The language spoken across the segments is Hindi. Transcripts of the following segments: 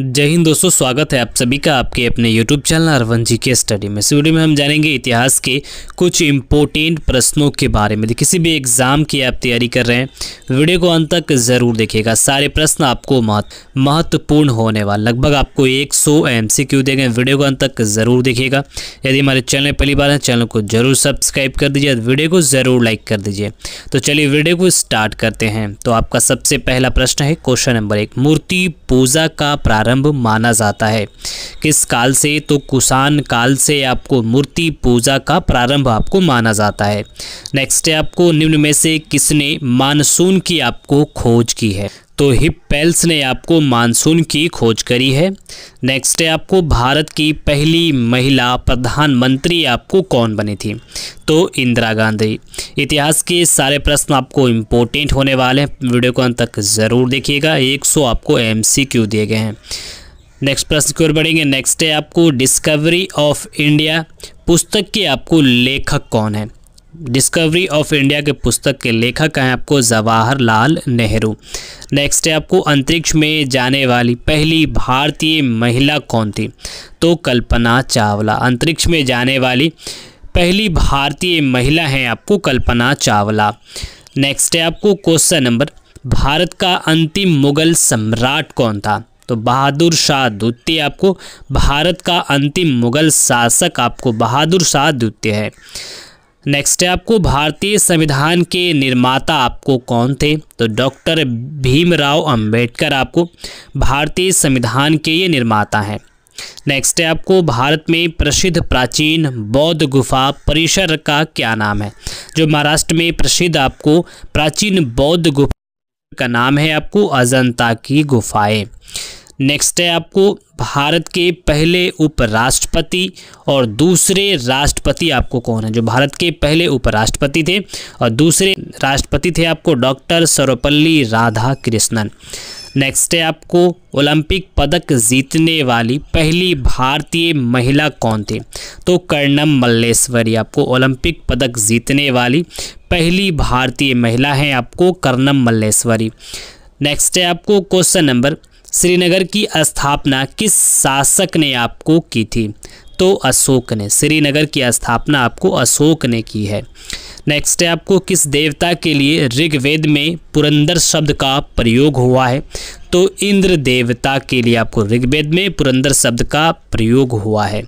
जय हिंद दोस्तों स्वागत है आप सभी का आपके अपने यूट्यूब चैनल अरवन जी के स्टडी में इस वीडियो में हम जानेंगे इतिहास के कुछ इम्पोर्टेंट प्रश्नों के बारे में किसी भी एग्ज़ाम की आप तैयारी कर रहे हैं वीडियो को अंत तक ज़रूर देखिएगा सारे प्रश्न आपको महत्व महत्वपूर्ण होने वाले लगभग आपको एक सौ एम सी क्यू देंगे वीडियो को अंत तक ज़रूर देखिएगा यदि हमारे चैनल पहली बार है चैनल को ज़रूर सब्सक्राइब कर दीजिए वीडियो को ज़रूर लाइक कर दीजिए तो चलिए वीडियो को स्टार्ट करते हैं तो आपका सबसे पहला प्रश्न है क्वेश्चन नंबर एक मूर्ति पूजा का प्रारंभ प्रारंभ माना जाता है किस काल से तो कुषाण काल से आपको मूर्ति पूजा का प्रारंभ आपको माना जाता है नेक्स्ट है आपको निम्न में से किसने मानसून की आपको खोज की है तो हिप पेल्स ने आपको मानसून की खोज करी है नेक्स्ट है आपको भारत की पहली महिला प्रधानमंत्री आपको कौन बनी थी तो इंदिरा गांधी इतिहास के सारे प्रश्न आपको इम्पोर्टेंट होने वाले हैं वीडियो को अंत तक ज़रूर देखिएगा 100 आपको एम दिए गए हैं नेक्स्ट प्रश्न की ओर बढ़ेंगे नेक्स्ट है आपको डिस्कवरी ऑफ इंडिया पुस्तक के आपको लेखक कौन है डिस्कवरी ऑफ इंडिया के पुस्तक के लेखक हैं आपको जवाहरलाल नेहरू नेक्स्ट है आपको अंतरिक्ष में जाने वाली पहली भारतीय महिला कौन थी तो कल्पना चावला अंतरिक्ष में जाने वाली पहली भारतीय महिला हैं आपको कल्पना चावला नेक्स्ट है आपको क्वेश्चन नंबर भारत का अंतिम मुगल सम्राट कौन था तो बहादुर शाह द्वितीय आपको भारत का अंतिम मुगल शासक आपको बहादुर शाह द्वितीय है नेक्स्ट है आपको भारतीय संविधान के निर्माता आपको कौन थे तो डॉक्टर भीमराव अंबेडकर आपको भारतीय संविधान के ये निर्माता हैं नेक्स्ट है आपको भारत में प्रसिद्ध प्राचीन बौद्ध गुफा परिसर का क्या नाम है जो महाराष्ट्र में प्रसिद्ध आपको प्राचीन बौद्ध गुफा का नाम है आपको अजंता की गुफाएं नेक्स्ट है आपको भारत के पहले उपराष्ट्रपति और दूसरे राष्ट्रपति आपको कौन है जो भारत के पहले उपराष्ट्रपति थे और दूसरे राष्ट्रपति थे आपको doctor Sarvepalli Radhakrishnan next है आपको ओलंपिक पदक जीतने वाली पहली भारतीय महिला कौन थी तो कर्णम मल्लेश्वरी आपको ओलंपिक पदक जीतने वाली पहली भारतीय महिला हैं आपको कर्णम मल्लेश्वरी नेक्स्ट है आपको क्वेश्चन नंबर श्रीनगर की स्थापना किस शासक ने आपको की थी तो अशोक ने श्रीनगर की स्थापना आपको अशोक ने की है नेक्स्ट है आपको किस देवता के लिए ऋग्वेद में पुरंदर शब्द का प्रयोग हुआ है तो इंद्र देवता के लिए आपको ऋग्वेद में पुरंदर शब्द का प्रयोग हुआ है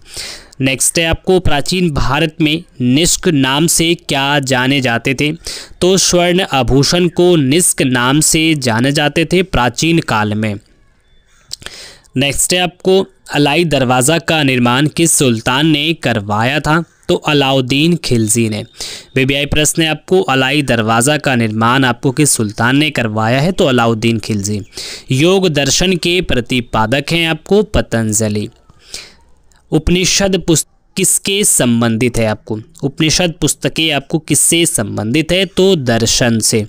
नेक्स्ट है आपको प्राचीन भारत में निष्क नाम से क्या जाने जाते थे तो स्वर्ण आभूषण को निष्क नाम से जाने जाते थे प्राचीन काल में नेक्स्ट है आपको अलाई दरवाज़ा का निर्माण किस सुल्तान ने करवाया था तो अलाउद्दीन खिलजी ने बीबीआई प्रश्न है आपको अलाई दरवाज़ा का निर्माण आपको किस सुल्तान ने करवाया है तो अलाउद्दीन खिलजी योग दर्शन के प्रतिपादक हैं आपको पतंजलि उपनिषद पुस्तक किसके संबंधित है आपको उपनिषद पुस्तकें आपको किससे संबंधित है तो दर्शन से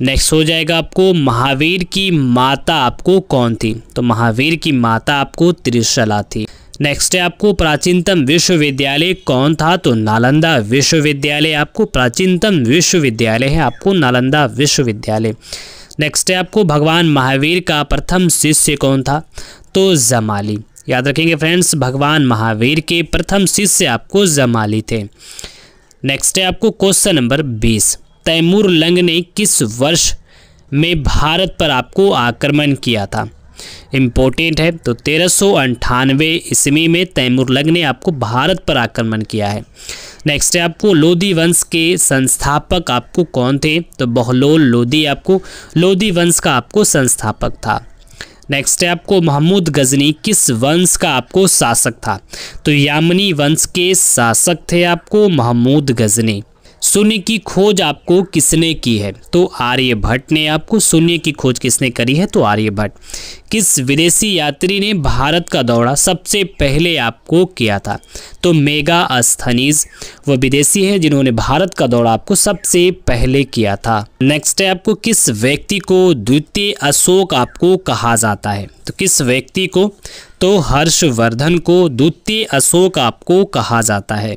नेक्स्ट हो जाएगा आपको महावीर की माता आपको कौन थी तो महावीर की माता आपको त्रिशला थी नेक्स्ट है आपको प्राचीनतम विश्वविद्यालय कौन था तो नालंदा विश्वविद्यालय आपको प्राचीनतम विश्वविद्यालय है आपको नालंदा विश्वविद्यालय नेक्स्ट है आपको भगवान महावीर का प्रथम शिष्य कौन था तो जमाली याद रखेंगे फ्रेंड्स भगवान महावीर के प्रथम शिष्य आपको जमाली थे नेक्स्ट है आपको क्वेश्चन नंबर बीस तैमूर लंग ने किस वर्ष में भारत पर आपको आक्रमण किया था इम्पोर्टेंट है तो तेरह सौ अंठानवे ईस्वी में तैमूर लंग ने आपको भारत पर आक्रमण किया है नेक्स्ट है आपको लोधी वंश के संस्थापक आपको कौन थे तो बहलोल लोधी आपको लोधी वंश का आपको संस्थापक था नेक्स्ट है आपको महमूद गजनी किस वंश का आपको शासक था तो यामनी वंश के शासक थे आपको महमूद गजनी शून्य की खोज आपको किसने की है तो आर्यभट्ट ने आपको शून्य की खोज किसने करी है तो आर्यभट्ट किस विदेशी यात्री ने भारत का दौरा सबसे पहले आपको किया था तो मेगा अस्थनीज वो विदेशी हैं जिन्होंने भारत का दौरा आपको सबसे पहले किया था नेक्स्ट है आपको किस व्यक्ति को द्वितीय अशोक आपको कहा जाता है तो किस व्यक्ति को तो हर्षवर्धन को द्वितीय अशोक आपको कहा जाता है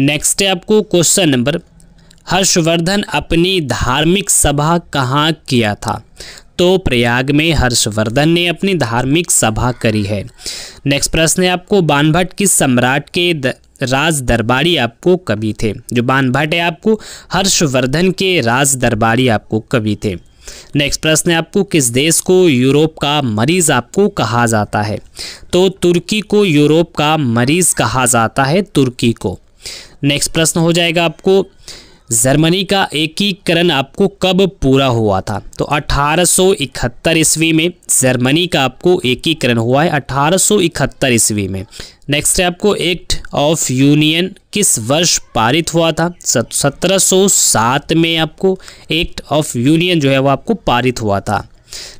नेक्स्ट है आपको क्वेश्चन नंबर हर्षवर्धन अपनी धार्मिक सभा कहाँ किया था तो प्रयाग में हर्षवर्धन ने अपनी धार्मिक सभा करी है नेक्स्ट प्रश्न है आपको बानभट्ट किस सम्राट के द, राज दरबारी आपको कवि थे जो बानभट्ट है आपको हर्षवर्धन के राज दरबारी आपको कवि थे नेक्स्ट प्रश्न है आपको किस देश को यूरोप का मरीज आपको कहा जाता है तो तुर्की को यूरोप का मरीज कहा जाता है तुर्की को नेक्स्ट प्रश्न हो जाएगा आपको जर्मनी का एकीकरण आपको कब पूरा हुआ था तो 1871 ईस्वी में जर्मनी का आपको एकीकरण हुआ है 1871 ईस्वी में नेक्स्ट है आपको एक्ट ऑफ यूनियन किस वर्ष पारित हुआ था 1707 में आपको एक्ट ऑफ यूनियन जो है वो आपको पारित हुआ था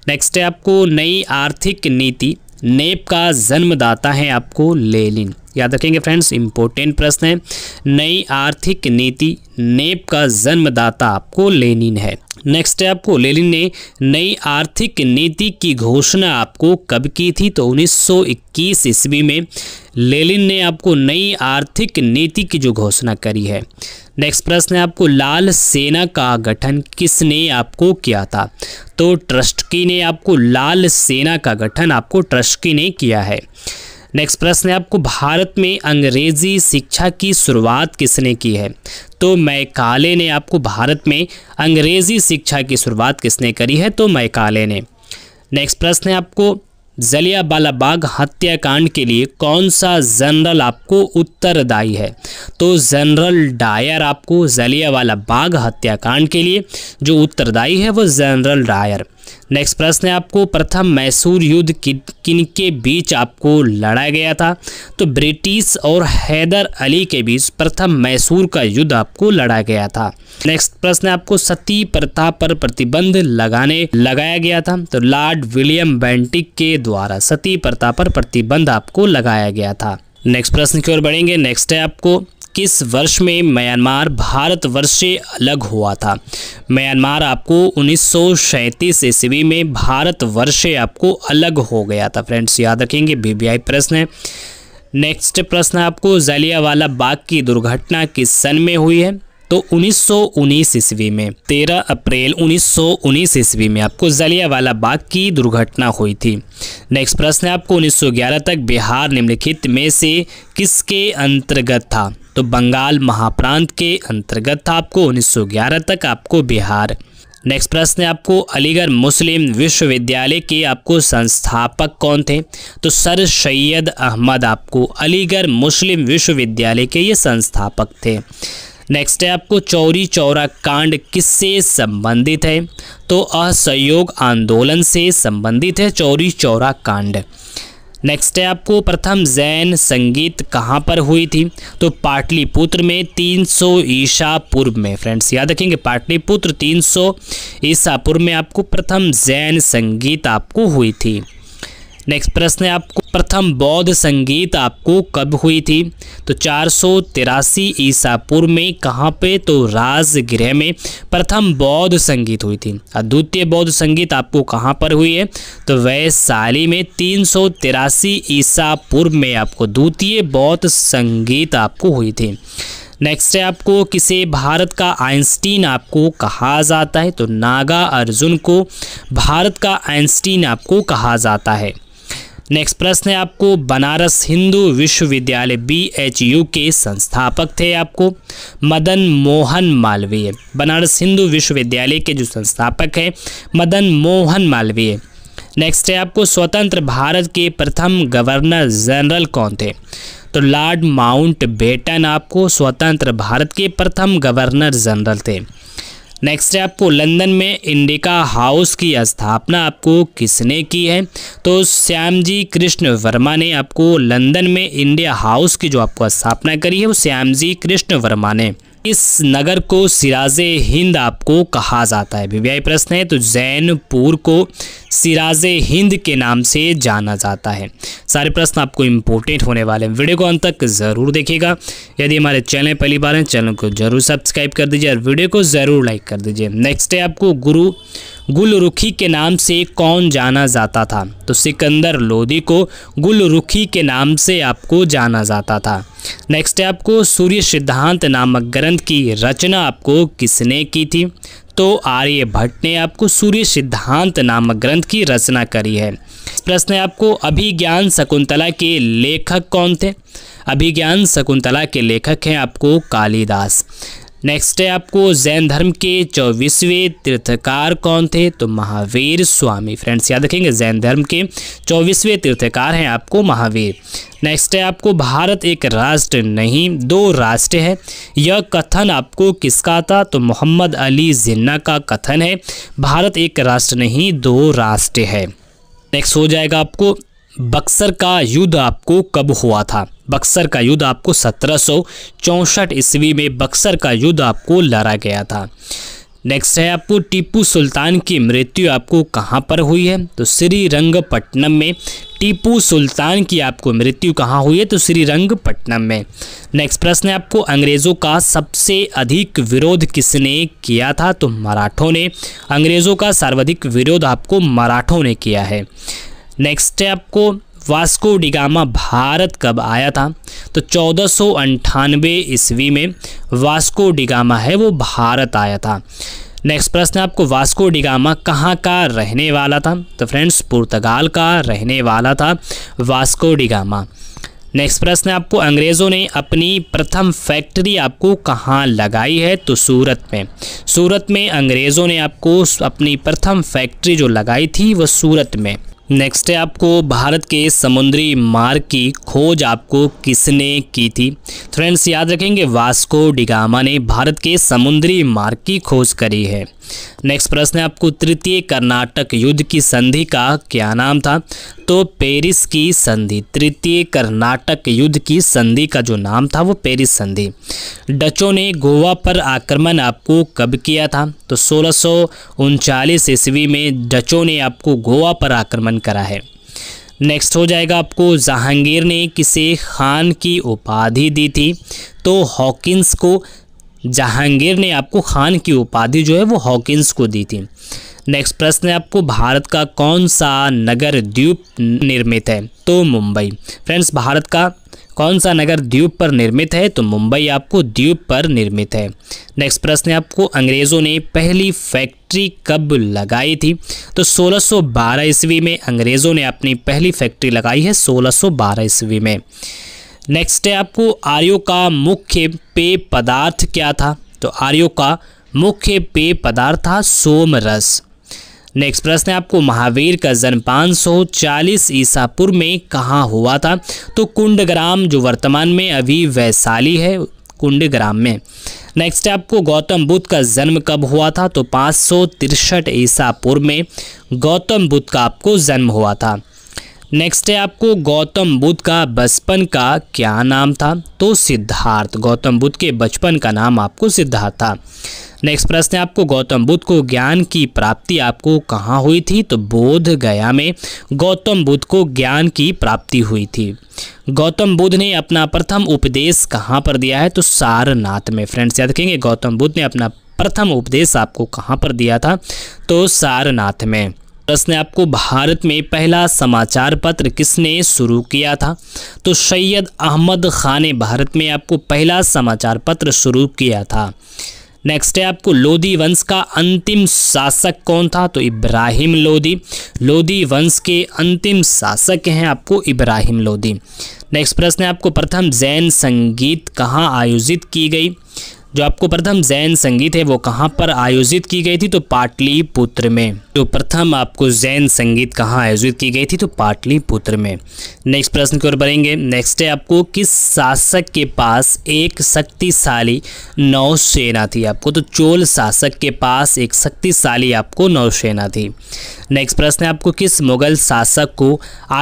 नेक्स्ट है आपको नई आर्थिक नीति नेप का जन्मदाता है आपको लेलिन याद रखेंगे फ्रेंड्स इंपॉर्टेंट प्रश्न है नई आर्थिक नीति नेप का जन्मदाता आपको लेनिन है नेक्स्ट है आपको लेनिन ने नई आर्थिक नीति की घोषणा आपको कब की थी तो 1921 ईस्वी में लेनिन ने आपको नई आर्थिक नीति की जो घोषणा करी है नेक्स्ट प्रश्न है आपको लाल सेना का गठन किसने आपको किया था तो ट्रस्टकी ने आपको लाल सेना का गठन आपको ट्रस्टकी ने किया है नेक्स्ट प्रश्न है आपको भारत में अंग्रेजी शिक्षा की शुरुआत किसने की है तो मैकाले ने आपको भारत में अंग्रेजी शिक्षा की शुरुआत किसने करी है तो मैकाले ने नेक्स्ट प्रश्न है आपको जलिया बाला बाग हत्याकांड के लिए कौन सा जनरल आपको उत्तरदायी है तो जनरल डायर आपको जलिया वाला बाग हत्याकांड के लिए जो उत्तरदायी है वो जनरल डायर नेक्स्ट प्रश्न है आपको प्रथम मैसूर युद्ध किन के बीच आपको लड़ा गया था तो ब्रिटिश और हैदर अली के बीच प्रथम मैसूर का युद्ध आपको लड़ा गया था नेक्स्ट प्रश्न है आपको सती प्रथा पर प्रतिबंध लगाने लगाया गया था तो लॉर्ड विलियम बैंटिक के द्वारा सती प्रथा पर प्रतिबंध आपको लगाया गया था नेक्स्ट प्रश्न की ओर बढ़ेंगे नेक्स्ट है आपको किस वर्ष में म्यांमार भारत वर्ष से अलग हुआ था म्यांमार आपको उन्नीस सौ ईस्वी में भारत वर्ष से आपको अलग हो गया था फ्रेंड्स याद रखेंगे बीबीआई प्रश्न है नेक्स्ट प्रश्न आपको जलियावाला बाग की दुर्घटना किस सन में हुई है तो 1919 ईस्वी में 13 अप्रैल 1919 ईस्वी में आपको जलियावाला बाग की दुर्घटना हुई थी नेक्स्ट प्रश्न है आपको 1911 तक बिहार निम्नलिखित में से किसके अंतर्गत था तो बंगाल महाप्रांत के अंतर्गत आपको 1911 तक आपको बिहार नेक्स्ट प्रश्न है आपको अलीगढ़ मुस्लिम विश्वविद्यालय के आपको संस्थापक कौन थे तो सर सैयद अहमद आपको अलीगढ़ मुस्लिम विश्वविद्यालय के ये संस्थापक थे नेक्स्ट है आपको चौरी चौरा कांड किससे संबंधित है तो असहयोग आंदोलन से संबंधित है चौरी चौरा कांड नेक्स्ट है आपको प्रथम जैन संगीत कहाँ पर हुई थी तो पाटलिपुत्र में 300 ईसा पूर्व में फ्रेंड्स याद रखेंगे पाटलिपुत्र 300 ईसा पूर्व में आपको प्रथम जैन संगीत आपको हुई थी नेक्स्ट प्रश्न है आपको प्रथम बौद्ध संगीत आपको कब हुई थी तो चार सौ तिरासी ईसा पूर्व में कहाँ पे तो राजगृह में प्रथम बौद्ध संगीत हुई थी अद्वितीय बौद्ध संगीत आपको कहाँ पर हुई है तो वैशाली में तीन सौ तिरासी ईसा पूर्व में आपको द्वितीय बौद्ध संगीत आपको हुई थी नेक्स्ट है आपको किसे भारत का आइंस्टीन आपको कहा जाता है तो नागा अर्जुन को भारत का आइंस्टीन आपको कहा जाता है नेक्स्ट प्रश्न है आपको बनारस हिंदू विश्वविद्यालय बी एच यू के संस्थापक थे आपको मदन मोहन मालवीय बनारस हिंदू विश्वविद्यालय के जो संस्थापक हैं मदन मोहन मालवीय नेक्स्ट है आपको स्वतंत्र भारत के प्रथम गवर्नर जनरल कौन थे तो लॉर्ड माउंट बेटन आपको स्वतंत्र भारत के प्रथम गवर्नर जनरल थे नेक्स्ट है आपको लंदन में इंडिका हाउस की स्थापना आपको किसने की है तो श्याम जी कृष्ण वर्मा ने आपको लंदन में इंडिया हाउस की जो आपको स्थापना करी है वो श्याम जी कृष्ण वर्मा ने इस नगर को सिराज हिंद आपको कहा जाता है बीबीआई प्रश्न है तो जैनपुर को सिराज हिंद के नाम से जाना जाता है सारे प्रश्न आपको इम्पोर्टेंट होने वाले हैं वीडियो को अंत तक ज़रूर देखिएगा यदि हमारे चैनल पहली बार हैं चैनल को जरूर सब्सक्राइब कर दीजिए और वीडियो को ज़रूर लाइक कर दीजिए नेक्स्ट है आपको गुरु गुलरुखी के नाम से कौन जाना जाता था तो सिकंदर लोदी को गुलरुखी के नाम से आपको जाना जाता था नेक्स्ट है आपको सूर्य सिद्धांत नामक ग्रंथ की रचना आपको किसने की थी तो आर्यभट्ट ने आपको सूर्य सिद्धांत नामक ग्रंथ की रचना करी है प्रश्न है आपको अभिज्ञान शकुंतला के लेखक कौन थे अभिज्ञान शकुंतला के लेखक हैं आपको कालिदास नेक्स्ट है आपको जैन धर्म के चौबीसवें तीर्थकार कौन थे तो महावीर स्वामी फ्रेंड्स याद रखेंगे जैन धर्म के चौबीसवें तीर्थकार हैं आपको महावीर नेक्स्ट है आपको भारत एक राष्ट्र नहीं दो राष्ट्र है यह कथन आपको किसका था तो मोहम्मद अली जिन्ना का कथन है भारत एक राष्ट्र नहीं दो राष्ट्र है नेक्स्ट हो जाएगा आपको बक्सर का युद्ध आपको कब हुआ था बक्सर का युद्ध आपको सत्रह ईस्वी में बक्सर का युद्ध आपको लड़ा गया था नेक्स्ट है आपको टीपू सुल्तान की मृत्यु आपको कहाँ पर हुई है तो श्रीरंगपट्टनम में टीपू सुल्तान की आपको मृत्यु कहाँ हुई है तो श्रीरंगपट्टनम में नेक्स्ट प्रश्न है आपको अंग्रेज़ों का सबसे अधिक विरोध किसने किया था तो मराठों ने अंग्रेज़ों का सर्वाधिक विरोध आपको मराठों ने किया है नेक्स्ट है आपको वास्को डिगामा भारत कब आया था तो चौदह ईस्वी में वास्को डिगामा है वो भारत आया था नेक्स्ट प्रश्न आपको वास्को डिगामा कहाँ का रहने वाला था तो फ्रेंड्स पुर्तगाल का रहने वाला था वास्को डिगामा नेक्स्ट प्रश्न आपको अंग्रेज़ों ने अपनी प्रथम फैक्ट्री आपको कहाँ लगाई है तो सूरत में सूरत में अंग्रेज़ों ने आपको अपनी प्रथम फैक्ट्री जो लगाई थी वह सूरत में नेक्स्ट है आपको भारत के समुद्री मार्ग की खोज आपको किसने की थी फ्रेंड्स याद रखेंगे वास्को डिगामा ने भारत के समुद्री मार्ग की खोज करी है नेक्स्ट प्रश्न है आपको तृतीय कर्नाटक युद्ध की संधि का क्या नाम था तो पेरिस की संधि तृतीय कर्नाटक युद्ध की संधि का जो नाम था वो पेरिस संधि डचों ने गोवा पर आक्रमण आपको कब किया था तो सोलह ईस्वी में डचों ने आपको गोवा पर आक्रमण प्रदान करा है नेक्स्ट हो जाएगा आपको जहांगीर ने किसे खान की उपाधि दी थी तो हॉकिंस को जहांगीर ने आपको खान की उपाधि जो है वो हॉकिंस को दी थी नेक्स्ट प्रश्न है आपको भारत का कौन सा नगर द्वीप निर्मित है तो मुंबई फ्रेंड्स भारत का कौन सा नगर द्वीप पर निर्मित है तो मुंबई आपको द्वीप पर निर्मित है नेक्स्ट प्रश्न है आपको अंग्रेज़ों ने पहली फैक्ट्री कब लगाई थी तो 1612 ईस्वी में अंग्रेज़ों ने अपनी पहली फैक्ट्री लगाई है 1612 ईस्वी में नेक्स्ट है आपको आर्यो का मुख्य पेय पदार्थ क्या था तो आर्यो का मुख्य पेय पदार्थ था सोमरस नेक्स्ट प्रश्न है आपको महावीर का जन्म पाँच सौ चालीस ईसापुर में कहाँ हुआ था तो कुंडग्राम जो वर्तमान में अभी वैशाली है कुंडग्राम में नेक्स्ट है आपको गौतम बुद्ध का जन्म कब हुआ था तो पाँच सौ तिरसठ ईसा पूर्व में गौतम बुद्ध का आपको जन्म हुआ था नेक्स्ट है आपको गौतम बुद्ध का बचपन का क्या नाम था तो सिद्धार्थ गौतम बुद्ध के बचपन का नाम आपको सिद्धार्थ था नेक्स्ट प्रश्न है आपको गौतम बुद्ध को ज्ञान की प्राप्ति आपको कहाँ हुई थी तो बोध गया में गौतम बुद्ध को ज्ञान की प्राप्ति हुई थी गौतम बुद्ध ने अपना प्रथम उपदेश कहाँ पर दिया है तो सारनाथ में फ्रेंड्स याद रखेंगे गौतम बुद्ध ने अपना प्रथम उपदेश आपको कहाँ पर दिया था तो सारनाथ में प्रश्न आपको भारत में पहला समाचार पत्र किसने शुरू किया था तो सैयद अहमद खान ने भारत में आपको पहला समाचार पत्र शुरू किया था नेक्स्ट है आपको लोधी वंश का अंतिम शासक कौन था तो इब्राहिम लोदी लोधी वंश के अंतिम शासक हैं आपको इब्राहिम लोधी नेक्स्ट प्रश्न है आपको प्रथम जैन संगीत कहाँ आयोजित की गई जो आपको प्रथम जैन संगीत है वो कहाँ पर आयोजित की गई थी तो पाटलिपुत्र में तो प्रथम आपको जैन संगीत कहाँ आयोजित की गई थी तो पाटलिपुत्र में नेक्स्ट प्रश्न की ओर बढ़ेंगे नेक्स्ट है आपको किस शासक के पास एक शक्तिशाली नौसेना थी आपको तो चोल शासक के पास एक शक्तिशाली आपको नौसेना थी नेक्स्ट प्रश्न है आपको किस मुगल शासक को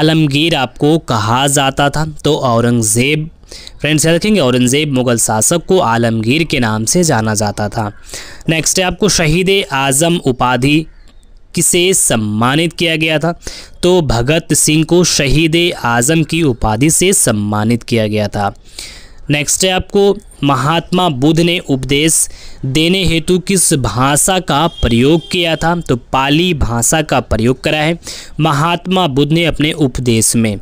आलमगीर आपको कहा जाता था तो औरंगजेब फ्रेंड्स याद रखेंगे औरंगज़ेब मुग़ल शासक को आलमगीर के नाम से जाना जाता था नेक्स्ट है आपको शहीद आज़म उपाधि किसे सम्मानित किया गया था तो भगत सिंह को शहीद आज़म की उपाधि से सम्मानित किया गया था नेक्स्ट है आपको महात्मा बुद्ध ने उपदेश देने हेतु किस भाषा का प्रयोग किया था तो पाली भाषा का प्रयोग करा है महात्मा बुद्ध ने अपने उपदेश में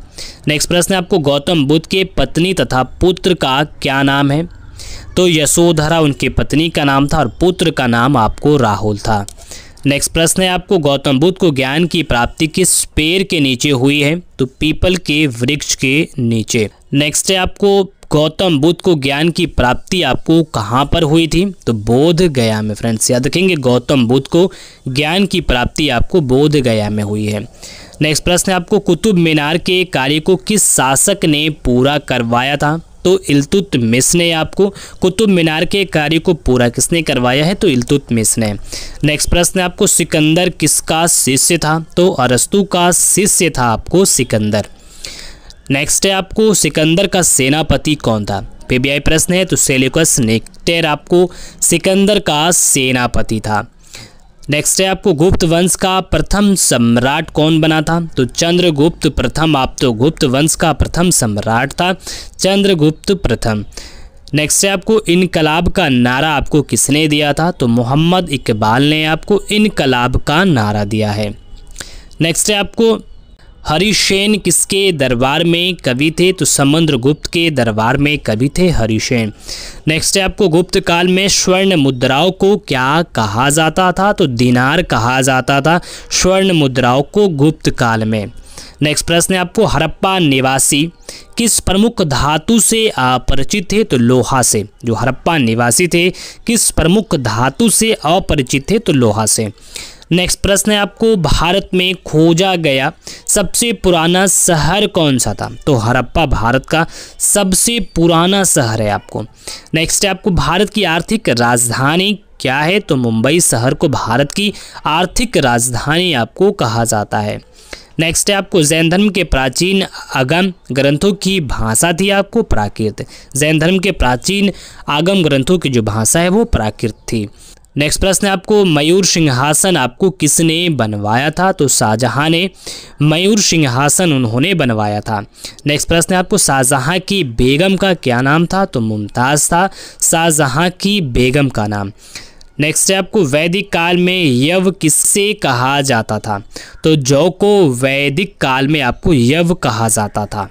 नेक्स्ट प्रश्न है आपको गौतम बुद्ध के पत्नी तथा पुत्र का क्या नाम है तो यशोधरा उनके पत्नी का नाम था और पुत्र का नाम आपको राहुल था नेक्स्ट प्रश्न है आपको गौतम बुद्ध को ज्ञान की प्राप्ति किस पेड़ के नीचे हुई है तो पीपल के वृक्ष के नीचे नेक्स्ट है आपको गौतम बुद्ध को ज्ञान की प्राप्ति आपको कहाँ पर हुई थी तो बोध गया में फ्रेंड्स याद रखेंगे गौतम बुद्ध को ज्ञान की प्राप्ति आपको बोध गया में हुई है नेक्स्ट प्रश्न है आपको कुतुब मीनार के कार्य को किस शासक ने पूरा करवाया था तो इल्तुतमिस ने आपको कुतुब मीनार के कार्य को पूरा किसने करवाया है तो इल्तुतमिस ने नेक्स्ट प्रश्न आपको सिकंदर किसका शिष्य था तो अरस्तु का शिष्य था आपको सिकंदर नेक्स्ट है आपको सिकंदर का सेनापति कौन था पीबीआई प्रश्न है तो सेलिकस नेक्टेर आपको सिकंदर का सेनापति था नेक्स्ट है आपको गुप्त वंश का प्रथम सम्राट कौन बना था तो चंद्रगुप्त प्रथम आप तो गुप्त वंश का प्रथम सम्राट था चंद्रगुप्त प्रथम नेक्स्ट है आपको इनकलाब का नारा आपको किसने दिया था तो मोहम्मद इकबाल ने आपको इनकलाब का नारा दिया है नेक्स्ट है आपको हरिशेन किसके दरबार में कवि थे तो समुद्र गुप्त के दरबार में कवि थे हरिशेन नेक्स्ट है आपको गुप्त काल में स्वर्ण मुद्राओं को क्या कहा जाता था तो दिनार कहा जाता था स्वर्ण मुद्राओं को गुप्त काल में नेक्स्ट प्रश्न है आपको हरप्पा निवासी किस प्रमुख धातु से अपरिचित थे तो लोहा से जो हरप्पा निवासी थे किस प्रमुख धातु से अपरिचित थे तो लोहा से नेक्स्ट प्रश्न है आपको भारत में खोजा गया सबसे पुराना शहर कौन सा था तो हड़प्पा भारत का सबसे पुराना शहर है आपको नेक्स्ट है आपको भारत की आर्थिक राजधानी क्या है तो मुंबई शहर को भारत की आर्थिक राजधानी आपको कहा जाता है नेक्स्ट है आपको जैन धर्म के प्राचीन आगम ग्रंथों की भाषा थी आपको प्राकृत जैन धर्म के प्राचीन आगम ग्रंथों की जो भाषा है वो प्राकृत थी नेक्स्ट प्रश्न है आपको मयूर सिंहासन आपको किसने बनवाया था तो शाहजहाँ ने मयूर सिंहासन उन्होंने बनवाया था नेक्स्ट प्रश्न है आपको शाहजहाँ की बेगम का क्या नाम था तो मुमताज़ था शाहजहाँ की बेगम का नाम नेक्स्ट है आपको वैदिक काल में यव किससे कहा जाता था तो जौ को वैदिक काल में आपको यव कहा जाता था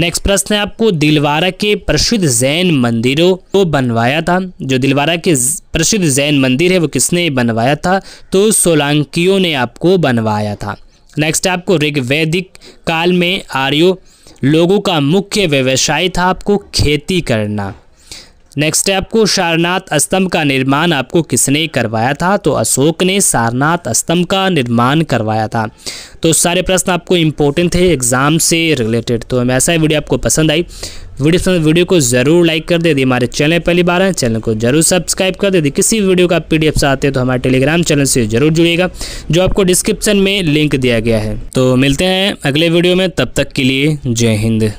नेक्स्ट प्रश्न है आपको दिलवारा के प्रसिद्ध जैन मंदिरों को बनवाया था जो दिलवारा के प्रसिद्ध जैन मंदिर है वो किसने बनवाया था तो सोलांकियों ने आपको बनवाया था नेक्स्ट आपको ऋग्वैदिक काल में आर्यो लोगों का मुख्य व्यवसाय था आपको खेती करना नेक्स्ट है आपको सारनाथ स्तंभ का निर्माण आपको किसने करवाया था तो अशोक ने सारनाथ स्तंभ का निर्माण करवाया था तो सारे प्रश्न आपको इम्पोर्टेंट थे एग्जाम से रिलेटेड तो हमें ऐसा वीडियो आपको पसंद आई वीडियो पसंद वीडियो को ज़रूर लाइक कर दे यदि हमारे चैनल पहली बार है चैनल को जरूर सब्सक्राइब कर दे यदि किसी वीडियो का पी चाहते हैं तो हमारे टेलीग्राम चैनल से जरूर जुड़िएगा जो आपको डिस्क्रिप्शन में लिंक दिया गया है तो मिलते हैं अगले वीडियो में तब तक के लिए जय हिंद